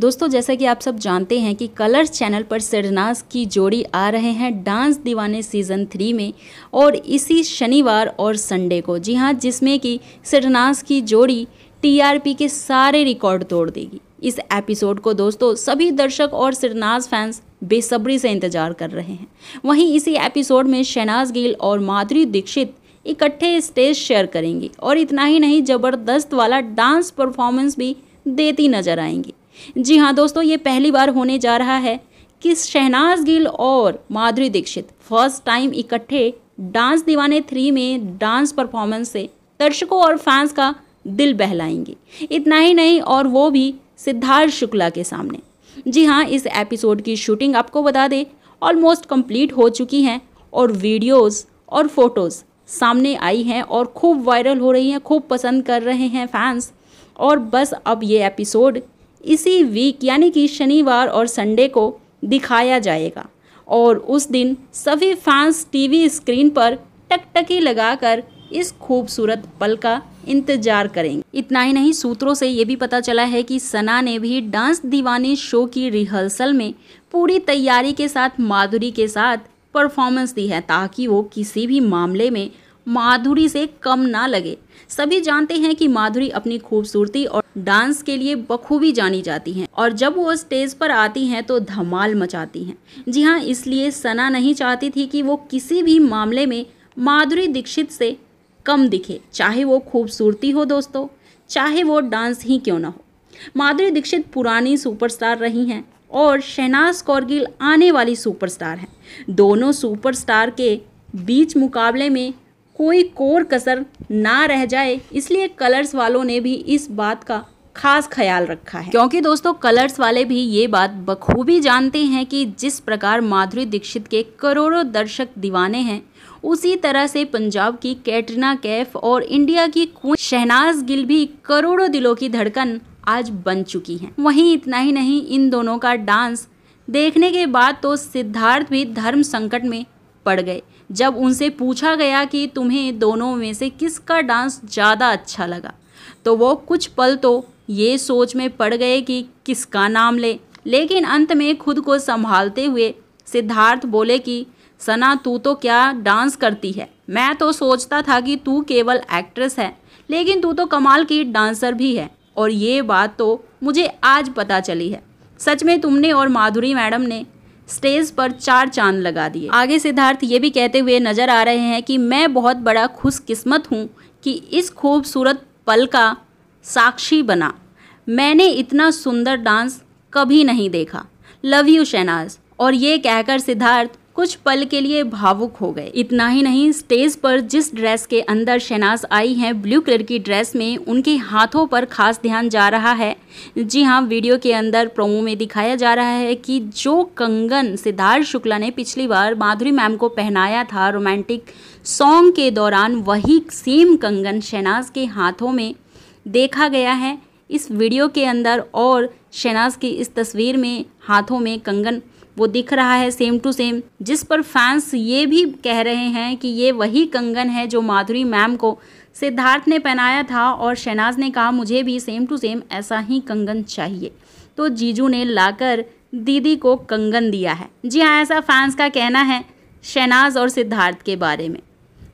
दोस्तों जैसा कि आप सब जानते हैं कि कलर्स चैनल पर सरनाज की जोड़ी आ रहे हैं डांस दीवाने सीज़न थ्री में और इसी शनिवार और संडे को जी हाँ जिसमें कि सरनाज की जोड़ी टीआरपी के सारे रिकॉर्ड तोड़ देगी इस एपिसोड को दोस्तों सभी दर्शक और सिरनाज फैंस बेसब्री से इंतजार कर रहे हैं वहीं इसी एपिसोड में शहनाज गिल और माधुरी दीक्षित इकट्ठे स्टेज शेयर करेंगी और इतना ही नहीं ज़बरदस्त वाला डांस परफॉर्मेंस भी देती नजर आएंगी जी हाँ दोस्तों ये पहली बार होने जा रहा है कि शहनाज गिल और माधुरी दीक्षित फर्स्ट टाइम इकट्ठे डांस दीवाने थ्री में डांस परफॉर्मेंस से दर्शकों और फैंस का दिल बहलाएंगे इतना ही नहीं और वो भी सिद्धार्थ शुक्ला के सामने जी हाँ इस एपिसोड की शूटिंग आपको बता दें ऑलमोस्ट कंप्लीट हो चुकी हैं और वीडियोस और फोटोज़ सामने आई हैं और खूब वायरल हो रही हैं खूब पसंद कर रहे हैं फैंस और बस अब ये एपिसोड इसी वीक यानी कि शनिवार और संडे को दिखाया जाएगा और उस दिन सभी फैंस टीवी स्क्रीन पर टकटकी लगाकर इस खूबसूरत पल का इंतजार करेंगे इतना ही नहीं सूत्रों से ये भी पता चला है कि सना ने भी डांस दीवानी शो की रिहर्सल में पूरी तैयारी के साथ माधुरी के साथ परफॉर्मेंस दी है ताकि वो किसी भी मामले में माधुरी से कम ना लगे सभी जानते हैं कि माधुरी अपनी खूबसूरती और डांस के लिए बखूबी जानी जाती हैं और जब वो स्टेज पर आती हैं तो धमाल मचाती हैं जी हाँ इसलिए सना नहीं चाहती थी कि वो किसी भी मामले में माधुरी दीक्षित से कम दिखे चाहे वो खूबसूरती हो दोस्तों चाहे वो डांस ही क्यों ना हो माधुरी दीक्षित पुरानी सुपरस्टार रही हैं और शहनाज कौरगिल आने वाली सुपरस्टार हैं दोनों सुपरस्टार के बीच मुकाबले में कोई कोर कसर ना रह जाए इसलिए कलर्स वालों ने भी इस बात का खास ख्याल रखा है क्योंकि दोस्तों कलर्स वाले भी ये बात बखूबी जानते हैं कि जिस प्रकार माधुरी दीक्षित के करोड़ों दर्शक दीवाने हैं उसी तरह से पंजाब की कैटरीना कैफ और इंडिया की क्वीन शहनाज गिल भी करोड़ों दिलों की धड़कन आज बन चुकी हैं वहीं इतना ही नहीं इन दोनों का डांस देखने के बाद तो सिद्धार्थ भी धर्म संकट में पड़ गए जब उनसे पूछा गया कि तुम्हें दोनों में से किसका डांस ज़्यादा अच्छा लगा तो वो कुछ पल तो ये सोच में पड़ गए कि किसका नाम ले लेकिन अंत में खुद को संभालते हुए सिद्धार्थ बोले कि सना तू तो क्या डांस करती है मैं तो सोचता था कि तू केवल एक्ट्रेस है लेकिन तू तो कमाल की डांसर भी है और ये बात तो मुझे आज पता चली है सच में तुमने और माधुरी मैडम ने स्टेज पर चार चांद लगा दिए आगे सिद्धार्थ ये भी कहते हुए नजर आ रहे हैं कि मैं बहुत बड़ा खुशकिस्मत हूँ कि इस खूबसूरत पल का साक्षी बना मैंने इतना सुंदर डांस कभी नहीं देखा लव यू शहनाज और ये कहकर सिद्धार्थ कुछ पल के लिए भावुक हो गए इतना ही नहीं स्टेज पर जिस ड्रेस के अंदर शहनाज आई हैं ब्लू कलर की ड्रेस में उनके हाथों पर खास ध्यान जा रहा है जी हाँ वीडियो के अंदर प्रोमो में दिखाया जा रहा है कि जो कंगन सिद्धार्थ शुक्ला ने पिछली बार माधुरी मैम को पहनाया था रोमांटिक सॉन्ग के दौरान वही सेम कंगन शहनाज के हाथों में देखा गया है इस वीडियो के अंदर और शहनाज की इस तस्वीर में हाथों में कंगन वो दिख रहा है सेम टू सेम जिस पर फैंस ये भी कह रहे हैं कि ये वही कंगन है जो माधुरी मैम को सिद्धार्थ ने पहनाया था और शहनाज ने कहा मुझे भी सेम टू सेम ऐसा ही कंगन चाहिए तो जीजू ने लाकर दीदी को कंगन दिया है जी हाँ ऐसा फैंस का कहना है शहनाज और सिद्धार्थ के बारे में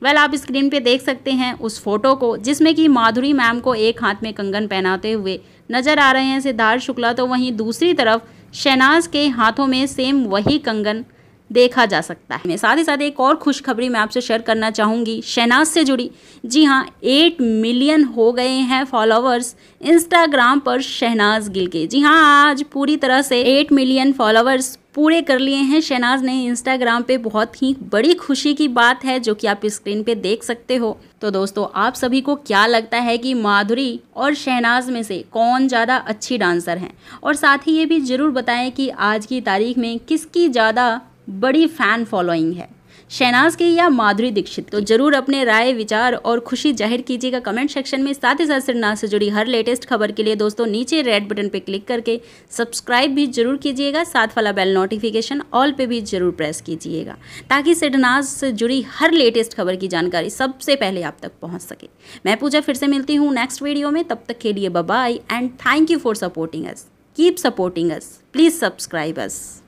वेल आप स्क्रीन पे देख सकते हैं उस फोटो को जिसमें कि माधुरी मैम को एक हाथ में कंगन पहनाते हुए नजर आ रहे हैं सिद्धार्थ शुक्ला तो वहीं दूसरी तरफ शहनाज के हाथों में सेम वही कंगन देखा जा सकता है साथ ही साथ एक और खुशखबरी मैं आपसे शेयर करना चाहूँगी शहनाज से जुड़ी जी हाँ एट मिलियन हो गए हैं फॉलोवर्स इंस्टाग्राम पर शहनाज गिल के जी हाँ आज पूरी तरह से एट मिलियन फॉलोअर्स पूरे कर लिए हैं शहनाज ने इंस्टाग्राम पे बहुत ही बड़ी खुशी की बात है जो कि आप स्क्रीन पे देख सकते हो तो दोस्तों आप सभी को क्या लगता है कि माधुरी और शहनाज में से कौन ज़्यादा अच्छी डांसर हैं और साथ ही ये भी ज़रूर बताएं कि आज की तारीख में किसकी ज़्यादा बड़ी फ़ैन फॉलोइंग है शहनाज की या माधुरी दीक्षित तो जरूर अपने राय विचार और खुशी जाहिर कीजिएगा कमेंट सेक्शन में साथ ही साथ सिरनाज से जुड़ी हर लेटेस्ट खबर के लिए दोस्तों नीचे रेड बटन पर क्लिक करके सब्सक्राइब भी जरूर कीजिएगा साथ वाला बेल नोटिफिकेशन ऑल पे भी जरूर प्रेस कीजिएगा ताकि श्रीनाथ से जुड़ी हर लेटेस्ट खबर की जानकारी सबसे पहले आप तक पहुँच सके मैं पूजा फिर से मिलती हूँ नेक्स्ट वीडियो में तब तक के लिए bye bye and thank you for supporting us keep supporting us please subscribe us